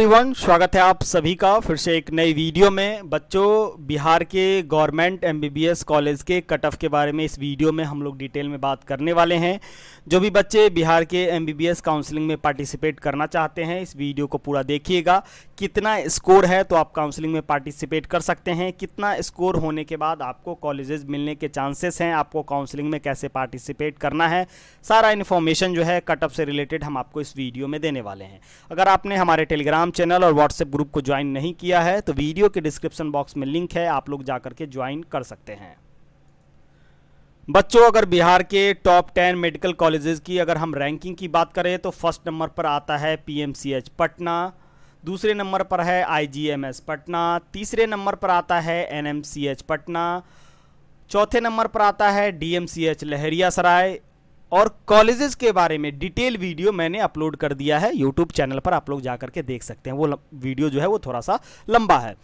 everyone स्वागत है आप सभी का फिर से एक नई वीडियो में बच्चों बिहार के गवर्नमेंट एमबीबीएस कॉलेज के कट ऑफ के बारे में इस वीडियो में हम लोग डिटेल में बात करने वाले हैं जो भी बच्चे बिहार के एमबीबीएस काउंसलिंग में पार्टिसिपेट करना चाहते हैं इस वीडियो को पूरा देखिएगा कितना स्कोर है तो आप काउंसलिंग में पार्टिसिपेट कर सकते हैं कितना स्कोर होने के बाद आपको कॉलेजेस मिलने के चांसेस हैं आपको काउंसलिंग में कैसे पार्टिसिपेट करना है सारा इन्फॉर्मेशन जो है कट ऑफ से रिलेटेड हम आपको इस वीडियो में देने वाले हैं अगर आपने हमारे टेलीग्राम टेलीग्राम चैनल और व्हाट्सएप ग्रुप को ज्वाइन नहीं किया है तो वीडियो के डिस्क्रिप्शन बॉक्स में लिंक है आप लोग जा करके ज्वाइन कर सकते हैं बच्चों अगर बिहार के टॉप टेन मेडिकल कॉलेजेस की अगर हम रैंकिंग की बात करें तो फर्स्ट नंबर पर आता है पीएमसीएच पटना दूसरे नंबर पर है आईजीएमएस पटना तीसरे नंबर पर आता है एनएमसीएच पटना चौथे नंबर पर आता है डीएमसीएच लहरिया सराय और कॉलेजेस के बारे में डिटेल वीडियो मैंने अपलोड कर दिया है यूट्यूब चैनल पर आप लोग जा करके देख सकते हैं वो वीडियो जो है वो थोड़ा सा लंबा है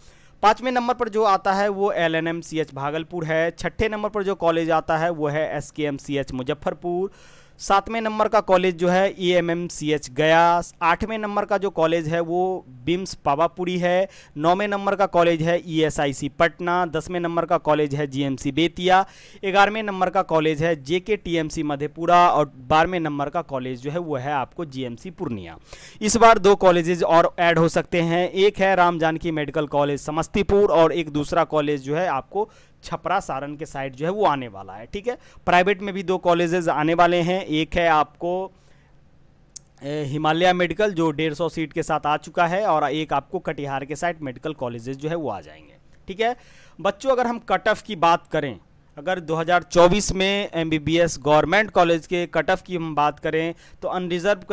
पाँचवें नंबर पर जो आता है वो L N M C H Bhagalpur है छठे नंबर पर जो कॉलेज आता है वो है एस के एम सी एच मुजफ्फरपुर सातवें नंबर का कॉलेज जो है E M M C H Gaya आठवें नंबर का जो कॉलेज है वो बिम्स पावापुरी है नौवें नंबर का कॉलेज है ई एस आई सी पटना दसवें नंबर का कॉलेज है जी एम सी बेतिया ग्यारहवें नंबर का कॉलेज है जे के टी एम सी मधेपुरा और बारहवें नंबर का कॉलेज जो है वो है आपको जी एम सी पूर्णिया इस बार दो कॉलेजेज और ऐड हो सकते हैं एक है राम जानकी मेडिकल कॉलेज समस्तीपुर और एक दूसरा कॉलेज जो है आपको छपरा सारण के साइड जो है वो आने वाला है ठीक है प्राइवेट में भी दो कॉलेजेस आने वाले हैं एक है आपको हिमालय मेडिकल जो डेढ़ सौ सीट के साथ आ चुका है और एक आपको कटिहार के साइड मेडिकल कॉलेजेस जो है वो आ जाएंगे ठीक है बच्चों अगर हम कट ऑफ की बात करें अगर 2024 में एम बी गवर्नमेंट कॉलेज के कट ऑफ की हम बात करें तो अनरिजर्व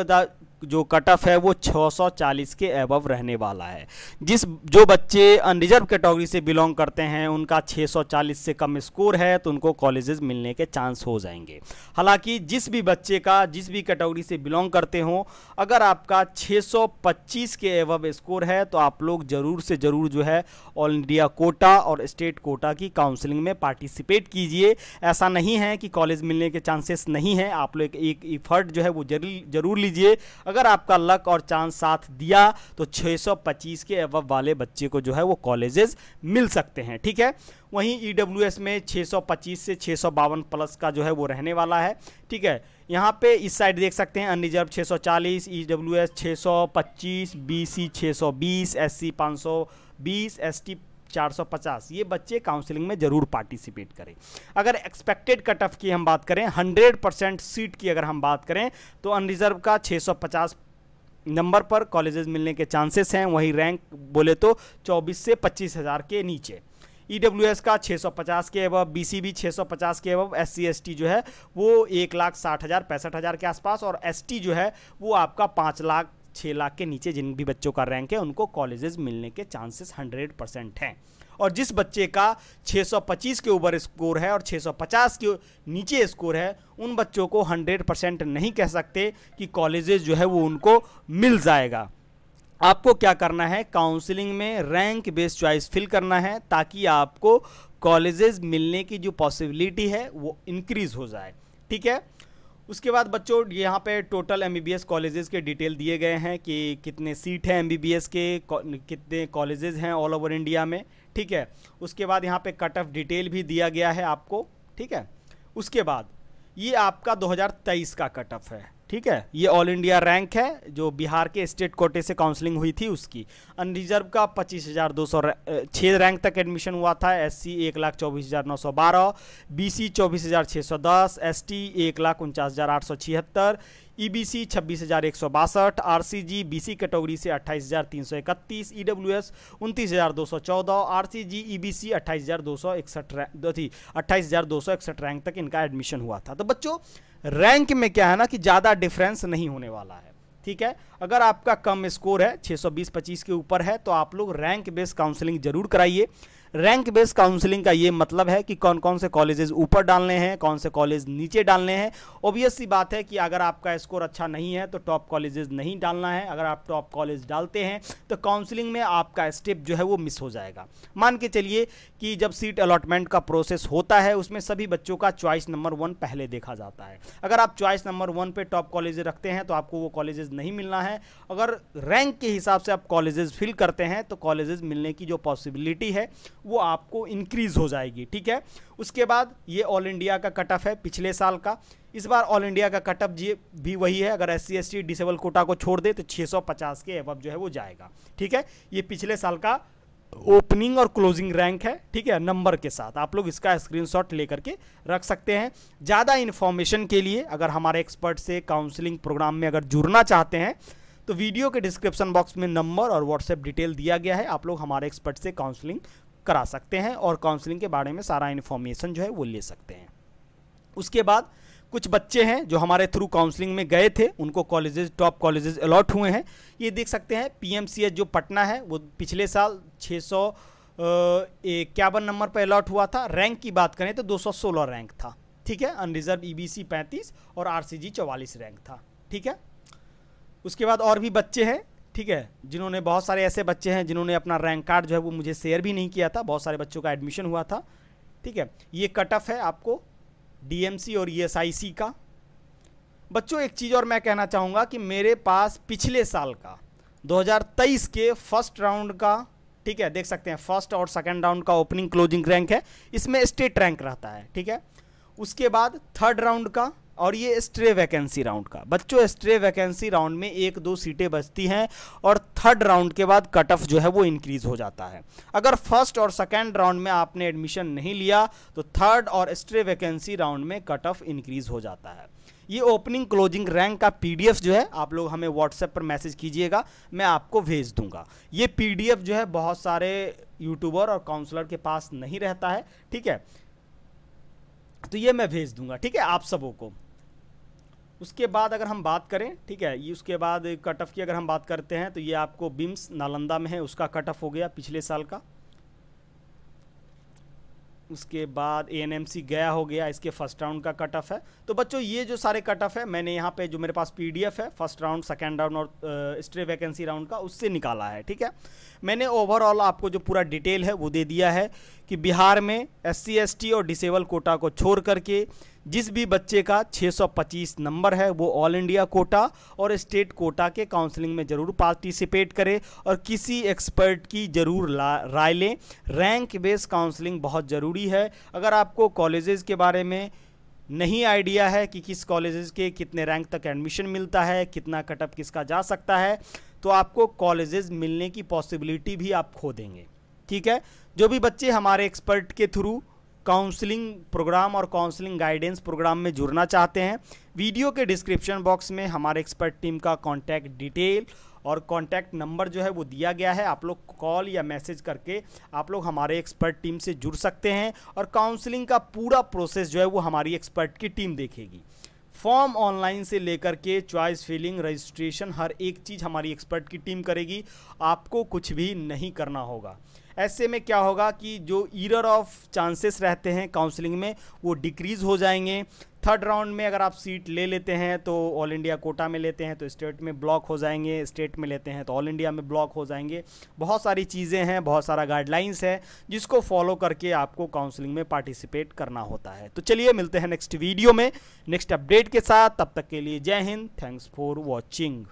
जो कट ऑफ है वो 640 के एबव रहने वाला है जिस जो बच्चे अनरिजर्व कैटेगरी से बिलोंग करते हैं उनका 640 से कम स्कोर है तो उनको कॉलेजेस मिलने के चांस हो जाएंगे हालांकि जिस भी बच्चे का जिस भी कैटेगरी से बिलोंग करते हों अगर आपका 625 के एबव स्कोर है तो आप लोग ज़रूर से ज़रूर जो है ऑल इंडिया कोटा और स्टेट कोटा की काउंसिलिंग में पार्टिसिपेट कीजिए ऐसा नहीं है कि कॉलेज मिलने के चांसेस नहीं है आप लोग एक इफर्ट जो है वो जरूर लीजिए अगर आपका लक और चांस साथ दिया तो 625 के अब वाले बच्चे को जो है वो कॉलेजेस मिल सकते हैं ठीक है वहीं ई e में 625 से छः प्लस का जो है वो रहने वाला है ठीक है यहाँ पे इस साइड देख सकते हैं unreserved 640 S 625 BC 620 SC 520 ST 450 ये बच्चे काउंसलिंग में ज़रूर पार्टिसिपेट करें अगर एक्सपेक्टेड कट ऑफ की हम बात करें 100 परसेंट सीट की अगर हम बात करें तो अनरिजर्व का 650 नंबर पर कॉलेजेस मिलने के चांसेस हैं वहीं रैंक बोले तो 24 से पच्चीस हज़ार के नीचे ई e का 650 के अबव बी सी 650 के अबव एस सी जो है वो एक लाख साठ हज़ार पैंसठ हज़ार के आसपास और एस जो है वो आपका पाँच लाख छः लाख के नीचे जिन भी बच्चों का रैंक है उनको कॉलेजेस मिलने के चांसेस हंड्रेड परसेंट हैं और जिस बच्चे का 625 के ऊपर स्कोर है और 650 के नीचे स्कोर है उन बच्चों को 100 परसेंट नहीं कह सकते कि कॉलेजेस जो है वो उनको मिल जाएगा आपको क्या करना है काउंसलिंग में रैंक बेस्ड चॉइस फिल करना है ताकि आपको कॉलेजेस मिलने की जो पॉसिबिलिटी है वो इंक्रीज़ हो जाए ठीक है उसके बाद बच्चों यहाँ पे टोटल एमबीबीएस कॉलेजेस के डिटेल दिए गए हैं कि कितने सीट हैं एमबीबीएस के कितने कॉलेजेस हैं ऑल ओवर इंडिया में ठीक है उसके बाद यहाँ पे कट ऑफ डिटेल भी दिया गया है आपको ठीक है उसके बाद ये आपका 2023 का कट ऑफ है ठीक है ये ऑल इंडिया रैंक है जो बिहार के स्टेट कोटे से काउंसलिंग हुई थी उसकी अनरिजर्व का पच्चीस हज़ार दो सौ छः रैंक तक एडमिशन हुआ था एससी एक लाख चौबीस हज़ार नौ सौ बारह बी सी चौबीस हज़ार छः सौ दस एस टी एक लाख उनचास हज़ार आठ सौ छिहत्तर ईबीसी e छब्बीस हज़ार एक सौ बासठ R C G B C category से अट्ठाईस हज़ार तीन सौ इकतीस ई डब्ल्यू एस उनतीस हज़ार दो सौ चौदह are C ji E B C अट्ठाईस हज़ार दो सौ इकसठ थी अट्ठाईस हज़ार दो सौ इकसठ रैंक तक इनका एडमिशन हुआ था तो बच्चों रैंक में क्या है ना कि ज़्यादा डिफरेंस नहीं होने वाला है ठीक है अगर आपका कम स्कोर है 620-25 के ऊपर है तो आप लोग रैंक बेस्ड काउंसलिंग जरूर कराइए रैंक बेस्ड काउंसलिंग का ये मतलब है कि कौन कौन से कॉलेजेस ऊपर डालने हैं कौन से कॉलेज नीचे डालने हैं ओबियस सी बात है कि अगर आपका स्कोर अच्छा नहीं है तो टॉप कॉलेजेस नहीं डालना है अगर आप टॉप कॉलेज डालते हैं तो काउंसलिंग में आपका स्टेप जो है वो मिस हो जाएगा मान के चलिए कि जब सीट अलॉटमेंट का प्रोसेस होता है उसमें सभी बच्चों का चॉइस नंबर वन पहले देखा जाता है अगर आप चॉइस नंबर वन पर टॉप कॉलेज रखते हैं तो आपको वो कॉलेजेस नहीं मिलना है अगर रैंक के हिसाब से आप कॉलेजेस फिल करते हैं तो कॉलेजेस मिलने की जो पॉसिबिलिटी है वो आपको इंक्रीज़ हो जाएगी ठीक है उसके बाद ये ऑल इंडिया का कटअप है पिछले साल का इस बार ऑल इंडिया का कटअप जी भी वही है अगर S C S T disable quota को छोड़ दे तो 650 के एवब जो है वो जाएगा ठीक है ये पिछले साल का ओपनिंग और क्लोजिंग रैंक है ठीक है नंबर के साथ आप लोग इसका स्क्रीनशॉट लेकर के रख सकते हैं ज़्यादा इन्फॉर्मेशन के लिए अगर हमारे एक्सपर्ट से काउंसलिंग प्रोग्राम में अगर जुड़ना चाहते हैं तो वीडियो के डिस्क्रिप्शन बॉक्स में नंबर और व्हाट्सएप डिटेल दिया गया है आप लोग हमारे एक्सपर्ट से काउंसलिंग करा सकते हैं और काउंसलिंग के बारे में सारा इन्फॉर्मेशन जो है वो ले सकते हैं उसके बाद कुछ बच्चे हैं जो हमारे थ्रू काउंसलिंग में गए थे उनको कॉलेजेस टॉप कॉलेजेस अलॉट हुए हैं ये देख सकते हैं पीएमसीएच जो पटना है वो पिछले साल छः सौ इक्यावन नंबर पर अलॉट हुआ था रैंक की बात करें तो 216 रैंक था ठीक है अनरिजर्व ईबीसी e पैंतीस और आर सी रैंक था ठीक है उसके बाद और भी बच्चे हैं ठीक है जिन्होंने बहुत सारे ऐसे बच्चे हैं जिन्होंने अपना रैंक कार्ड जो है वो मुझे शेयर भी नहीं किया था बहुत सारे बच्चों का एडमिशन हुआ था ठीक है ये कट ऑफ है आपको डीएमसी और ई e का बच्चों एक चीज़ और मैं कहना चाहूँगा कि मेरे पास पिछले साल का 2023 के फर्स्ट राउंड का ठीक है देख सकते हैं फर्स्ट और सेकेंड राउंड का ओपनिंग क्लोजिंग रैंक है इसमें स्टेट रैंक रहता है ठीक है उसके बाद थर्ड राउंड का और ये स्ट्रे वैकेंसी राउंड का बच्चों स्ट्रे वैकेंसी राउंड में एक दो सीटें बचती हैं और थर्ड राउंड के बाद कट ऑफ जो है वो इंक्रीज हो जाता है अगर फर्स्ट और सेकेंड राउंड में आपने एडमिशन नहीं लिया तो थर्ड और स्ट्रे वैकेंसी राउंड में कट ऑफ इंक्रीज हो जाता है ये ओपनिंग क्लोजिंग रैंक का पीडीएफ जो है आप लोग हमें व्हाट्सएप पर मैसेज कीजिएगा मैं आपको भेज दूंगा ये पीडीएफ जो है बहुत सारे यूट्यूबर और काउंसलर के पास नहीं रहता है ठीक है तो ये मैं भेज दूंगा ठीक है आप सबों को उसके बाद अगर हम बात करें ठीक है ये उसके बाद कट ऑफ की अगर हम बात करते हैं तो ये आपको बिम्स नालंदा में है उसका कट ऑफ हो गया पिछले साल का उसके बाद ए गया हो गया इसके फर्स्ट राउंड का कट ऑफ है तो बच्चों ये जो सारे कट ऑफ है मैंने यहाँ पे जो मेरे पास पीडीएफ है फर्स्ट राउंड सेकेंड राउंड और स्ट्रे वैकेंसी राउंड का उससे निकाला है ठीक है मैंने ओवरऑल आपको जो पूरा डिटेल है वो दे दिया है कि बिहार में एस सी और डिसेबल कोटा को छोड़ करके जिस भी बच्चे का 625 नंबर है वो ऑल इंडिया कोटा और स्टेट कोटा के काउंसलिंग में ज़रूर पार्टिसिपेट करें और किसी एक्सपर्ट की ज़रूर राय लें रैंक बेस काउंसलिंग बहुत ज़रूरी है अगर आपको कॉलेजेस के बारे में नहीं आइडिया है कि किस कॉलेजेस के कितने रैंक तक एडमिशन मिलता है कितना कटअप किसका जा सकता है तो आपको कॉलेजेस मिलने की पॉसिबिलिटी भी आप खो देंगे ठीक है जो भी बच्चे हमारे एक्सपर्ट के थ्रू काउंसलिंग प्रोग्राम और काउंसलिंग गाइडेंस प्रोग्राम में जुड़ना चाहते हैं वीडियो के डिस्क्रिप्शन बॉक्स में हमारे एक्सपर्ट टीम का कॉन्टैक्ट डिटेल और कॉन्टैक्ट नंबर जो है वो दिया गया है आप लोग कॉल या मैसेज करके आप लोग हमारे एक्सपर्ट टीम से जुड़ सकते हैं और काउंसलिंग का पूरा प्रोसेस जो है वो हमारी एक्सपर्ट की टीम देखेगी फॉर्म ऑनलाइन से लेकर के चॉइस फिलिंग रजिस्ट्रेशन हर एक चीज़ हमारी एक्सपर्ट की टीम करेगी आपको कुछ भी नहीं करना होगा ऐसे में क्या होगा कि जो ईरर ऑफ चांसेस रहते हैं काउंसलिंग में वो डिक्रीज़ हो जाएंगे थर्ड राउंड में अगर आप सीट ले लेते हैं तो ऑल इंडिया कोटा में लेते हैं तो स्टेट में ब्लॉक हो जाएंगे स्टेट में लेते हैं तो ऑल इंडिया में ब्लॉक हो जाएंगे बहुत सारी चीज़ें हैं बहुत सारा गाइडलाइंस है जिसको फॉलो करके आपको काउंसलिंग में पार्टिसिपेट करना होता है तो चलिए मिलते हैं नेक्स्ट वीडियो में नेक्स्ट अपडेट के साथ तब तक के लिए जय हिंद थैंक्स फॉर वॉचिंग